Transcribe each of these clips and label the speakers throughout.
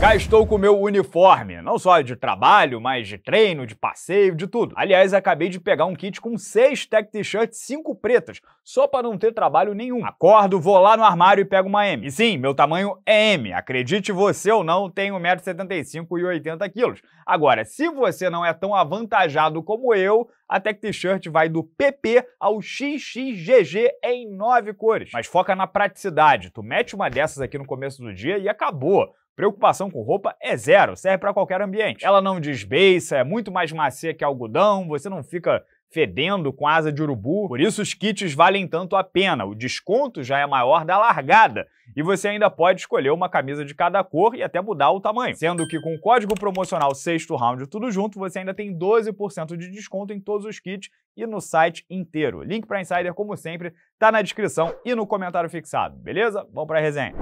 Speaker 1: Cá estou com o meu uniforme, não só de trabalho, mas de treino, de passeio, de tudo. Aliás, acabei de pegar um kit com seis tech t-shirts, cinco pretas, só para não ter trabalho nenhum. Acordo, vou lá no armário e pego uma M. E sim, meu tamanho é M. Acredite você ou não, tenho 1,75m e 80kg. Agora, se você não é tão avantajado como eu, a tech t-shirt vai do PP ao XXGG em nove cores. Mas foca na praticidade. Tu mete uma dessas aqui no começo do dia e acabou. Preocupação com roupa é zero, serve para qualquer ambiente. Ela não desbeiça, é muito mais macia que algodão, você não fica fedendo com asa de urubu. Por isso os kits valem tanto a pena. O desconto já é maior da largada e você ainda pode escolher uma camisa de cada cor e até mudar o tamanho. Sendo que com o código promocional sexto round tudo junto, você ainda tem 12% de desconto em todos os kits e no site inteiro. Link para Insider, como sempre, tá na descrição e no comentário fixado, beleza? Vamos para a resenha.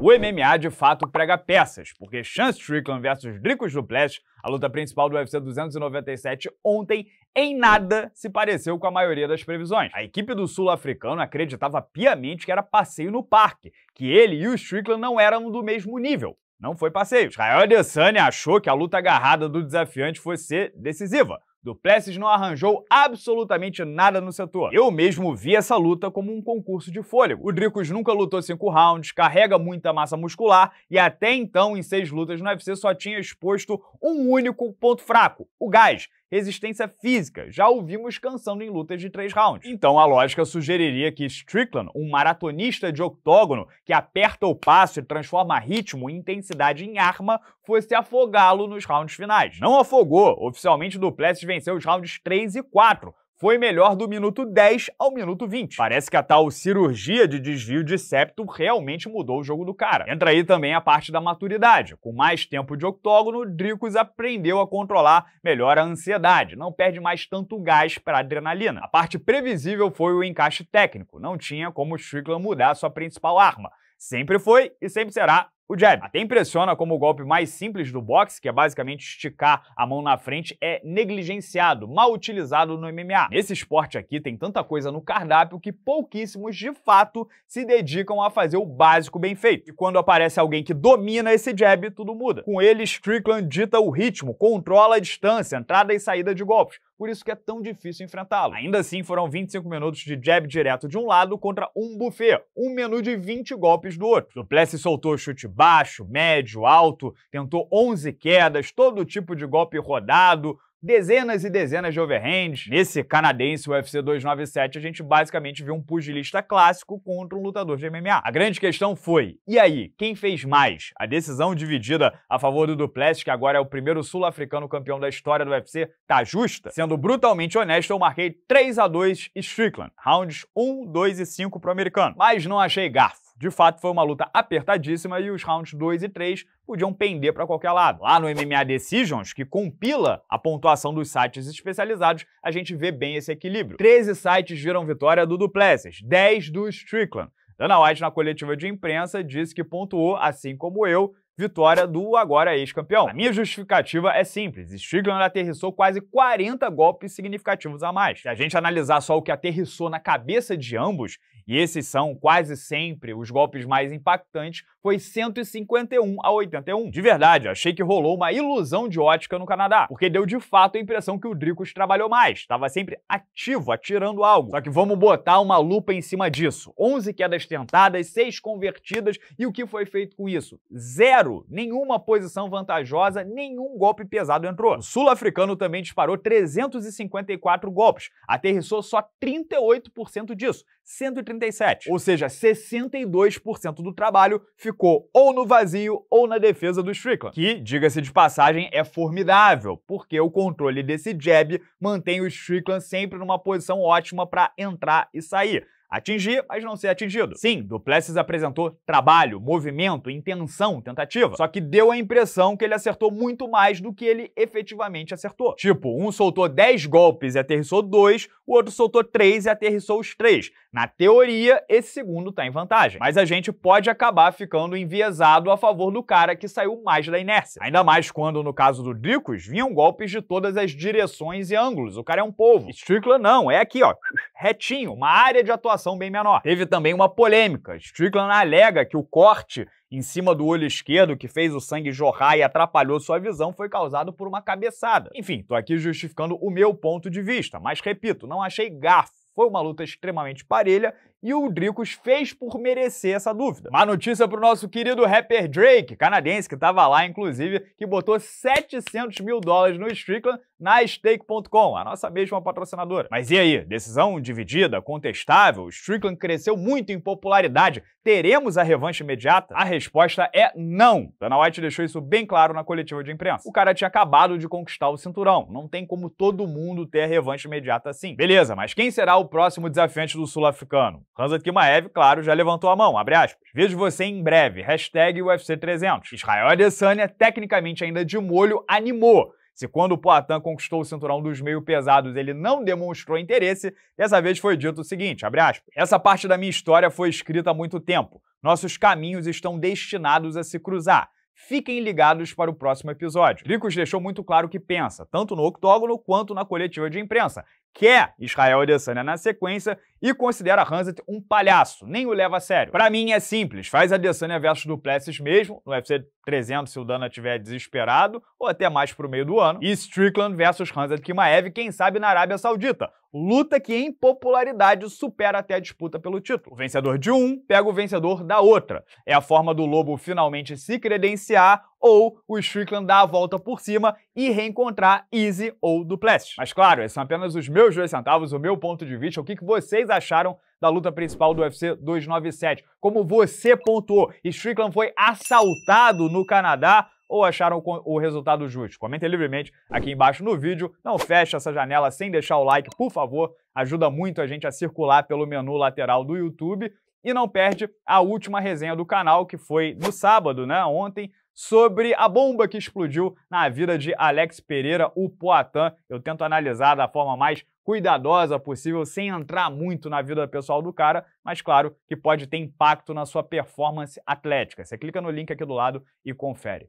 Speaker 1: O MMA de fato prega peças, porque Chance Strickland versus Dricos Duplessis, a luta principal do UFC 297 ontem, em nada se pareceu com a maioria das previsões. A equipe do sul-africano acreditava piamente que era passeio no parque, que ele e o Strickland não eram do mesmo nível. Não foi passeio. Israel Adesanya achou que a luta agarrada do desafiante fosse decisiva, Duplessis não arranjou absolutamente nada no setor. Eu mesmo vi essa luta como um concurso de fôlego. O Dricos nunca lutou cinco rounds, carrega muita massa muscular e até então, em seis lutas no UFC, só tinha exposto um único ponto fraco, o gás resistência física, já o vimos cansando em lutas de três rounds. Então a lógica sugeriria que Strickland, um maratonista de octógono que aperta o passo e transforma ritmo e intensidade em arma, fosse afogá-lo nos rounds finais. Não afogou, oficialmente Duplessis venceu os rounds 3 e 4, foi melhor do minuto 10 ao minuto 20. Parece que a tal cirurgia de desvio de septo realmente mudou o jogo do cara. Entra aí também a parte da maturidade. Com mais tempo de octógono, Dricos aprendeu a controlar melhor a ansiedade, não perde mais tanto gás para adrenalina. A parte previsível foi o encaixe técnico, não tinha como Strickland mudar sua principal arma. Sempre foi e sempre será o jab. Até impressiona como o golpe mais simples do boxe, que é basicamente esticar a mão na frente, é negligenciado, mal utilizado no MMA. Nesse esporte aqui tem tanta coisa no cardápio que pouquíssimos de fato se dedicam a fazer o básico bem feito. E quando aparece alguém que domina esse jab, tudo muda. Com ele, Strickland dita o ritmo, controla a distância, entrada e saída de golpes por isso que é tão difícil enfrentá-lo. Ainda assim, foram 25 minutos de jab direto de um lado contra um buffet, um menu de 20 golpes do outro. Duplessis soltou o chute baixo, médio, alto, tentou 11 quedas, todo tipo de golpe rodado, dezenas e dezenas de overhands. Nesse canadense UFC 297, a gente basicamente viu um pugilista clássico contra um lutador de MMA. A grande questão foi, e aí, quem fez mais? A decisão dividida a favor do Duplessis, que agora é o primeiro sul-africano campeão da história do UFC, tá justa? Sendo brutalmente honesto, eu marquei 3 a 2 Strickland, rounds 1, 2 e 5 pro americano. Mas não achei garfo. De fato, foi uma luta apertadíssima e os rounds 2 e 3 podiam pender para qualquer lado. Lá no MMA Decisions, que compila a pontuação dos sites especializados, a gente vê bem esse equilíbrio. 13 sites viram vitória do Duplessis, 10 do Strickland. Dana White, na coletiva de imprensa, disse que pontuou, assim como eu, vitória do agora ex-campeão. A minha justificativa é simples: Strickland aterrissou quase 40 golpes significativos a mais. Se a gente analisar só o que aterrissou na cabeça de ambos, e esses são quase sempre os golpes mais impactantes, foi 151 a 81. De verdade, achei que rolou uma ilusão de ótica no Canadá, porque deu de fato a impressão que o Dricos trabalhou mais, estava sempre ativo, atirando algo. Só que vamos botar uma lupa em cima disso. 11 quedas tentadas, 6 convertidas e o que foi feito com isso? Zero! Nenhuma posição vantajosa, nenhum golpe pesado entrou. O sul-africano também disparou 354 golpes, aterrissou só 38% disso, 137. Ou seja, 62% do trabalho ficou ficou ou no vazio ou na defesa do Strickland, que, diga-se de passagem, é formidável, porque o controle desse jab mantém o Strickland sempre numa posição ótima para entrar e sair. Atingir, mas não ser atingido. Sim, Duplessis apresentou trabalho, movimento, intenção, tentativa. Só que deu a impressão que ele acertou muito mais do que ele efetivamente acertou. Tipo, um soltou 10 golpes e aterrissou 2, o outro soltou 3 e aterrissou os 3. Na teoria, esse segundo tá em vantagem. Mas a gente pode acabar ficando enviesado a favor do cara que saiu mais da inércia. Ainda mais quando, no caso do Dricos, vinham golpes de todas as direções e ângulos. O cara é um povo. Strickland não, é aqui, ó retinho, uma área de atuação bem menor. Teve também uma polêmica. Strickland alega que o corte em cima do olho esquerdo que fez o sangue jorrar e atrapalhou sua visão foi causado por uma cabeçada. Enfim, tô aqui justificando o meu ponto de vista, mas repito, não achei gafo. Foi uma luta extremamente parelha e o Dricos fez por merecer essa dúvida. Má notícia pro nosso querido rapper Drake, canadense que tava lá, inclusive, que botou 700 mil dólares no Strickland na Stake.com, a nossa mesma patrocinadora. Mas e aí? Decisão dividida, contestável? O Strickland cresceu muito em popularidade. Teremos a revanche imediata? A resposta é não. Dana White deixou isso bem claro na coletiva de imprensa. O cara tinha acabado de conquistar o cinturão. Não tem como todo mundo ter a revanche imediata assim. Beleza, mas quem será o próximo desafiante do sul-africano? Hansa Kimaev, claro, já levantou a mão, abre aspas. Vejo você em breve, hashtag UFC300. Israel Adesanya, tecnicamente ainda de molho, animou. Se quando o Poitin conquistou o cinturão dos meio pesados ele não demonstrou interesse, dessa vez foi dito o seguinte, abre aspas. Essa parte da minha história foi escrita há muito tempo. Nossos caminhos estão destinados a se cruzar. Fiquem ligados para o próximo episódio. Ricos deixou muito claro o que pensa, tanto no octógono quanto na coletiva de imprensa quer Israel Adesanya na sequência e considera Hanset um palhaço, nem o leva a sério. Para mim é simples, faz Adesanya versus Duplessis mesmo, no UFC 300 se o Dana tiver desesperado, ou até mais pro meio do ano, e Strickland versus Hanset Kimaev, quem sabe na Arábia Saudita, luta que em popularidade supera até a disputa pelo título. O vencedor de um pega o vencedor da outra. É a forma do Lobo finalmente se credenciar ou o Strickland dar a volta por cima e reencontrar Easy ou Duplessis. Mas claro, esses são apenas os meus dois centavos, o meu ponto de vista, o que vocês acharam da luta principal do UFC 297. Como você pontuou, Strickland foi assaltado no Canadá ou acharam o resultado justo? Comentem livremente aqui embaixo no vídeo. Não feche essa janela sem deixar o like, por favor. Ajuda muito a gente a circular pelo menu lateral do YouTube. E não perde a última resenha do canal, que foi no sábado, né? Ontem, sobre a bomba que explodiu na vida de Alex Pereira, o Poitin. Eu tento analisar da forma mais cuidadosa possível, sem entrar muito na vida pessoal do cara, mas claro que pode ter impacto na sua performance atlética. Você clica no link aqui do lado e confere.